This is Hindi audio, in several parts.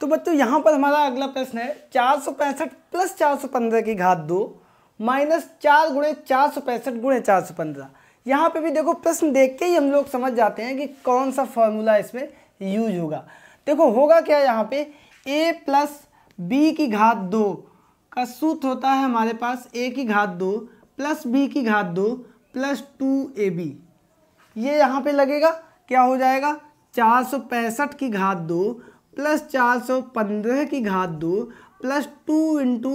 तो बच्चों यहाँ पर हमारा अगला प्रश्न है चार सौ पैंसठ प्लस चार सौ पंद्रह की घात दो माइनस चार गुणे चार सौ पैंसठ गुणे चार सौ पंद्रह यहाँ पर भी देखो प्रश्न देख के ही हम लोग समझ जाते हैं कि कौन सा फॉर्मूला इसमें यूज होगा देखो होगा क्या यहाँ पे ए प्लस बी की घात दो का सूत्र होता है हमारे पास ए की घात दो प्लस बी की घात दो प्लस टू ए बी ये यहाँ पे लगेगा क्या हो जाएगा चार सौ पैंसठ की घात दो प्लस चार सौ पंद्रह की घात दो प्लस टू इंटू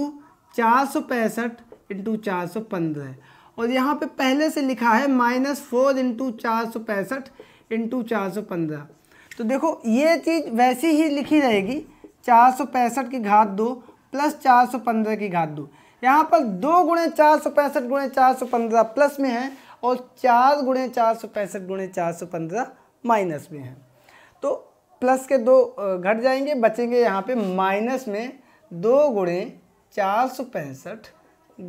चार सौ पैंसठ इंटू चार सौ पंद्रह और यहाँ पे पहले से लिखा है माइनस फोर इंटू चार सौ पैंसठ इंटू चार सौ पंद्रह तो देखो ये चीज़ वैसी ही लिखी रहेगी चार सौ पैंसठ की घात दो प्लस चार सौ पंद्रह की घात दो यहाँ पर दो गुणे चार सौ पैंसठ गुणे चार सौ पंद्रह प्लस में है और चार गुणे चार सौ पैंसठ गुणे चार सौ पंद्रह माइनस में है तो प्लस के दो घट जाएंगे बचेंगे यहाँ पे माइनस में दो गुणे चार सौ पैंसठ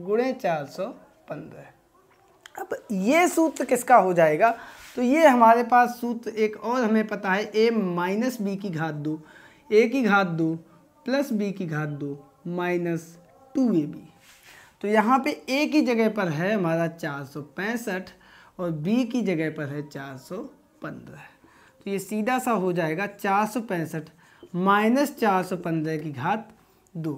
गुणे चार सौ पंद्रह अब ये सूत्र किसका हो जाएगा तो ये हमारे पास सूत्र एक और हमें पता है ए माइनस बी की घात दो ए की घात दो प्लस बी की घात दो माइनस टू ए बी तो यहाँ पे ए की जगह पर है हमारा चार सौ पैंसठ और बी की जगह पर है चार सौ पंद्रह तो ये सीधा सा हो जाएगा चार सौ पैंसठ माइनस चार सौ पंद्रह की घात दो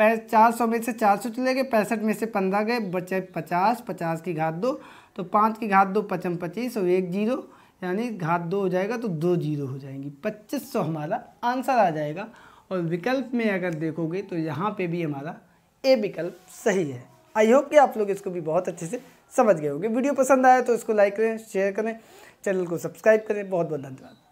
चार सौ में से चार सौ चले गए पैंसठ में से पंद्रह गए बचे पचास पचास की घात दो तो पाँच की घात दो पचम पच्चीस और एक जीरो यानी घात दो हो जाएगा तो दो जीरो हो जाएंगी पच्चीस सौ हमारा आंसर आ जाएगा और विकल्प में अगर देखोगे तो यहाँ पे भी हमारा ए विकल्प सही है आई होप कि आप लोग इसको भी बहुत अच्छे से समझ गए होंगे वीडियो पसंद आया तो इसको लाइक करें शेयर करें चैनल को सब्सक्राइब करें बहुत बहुत धन्यवाद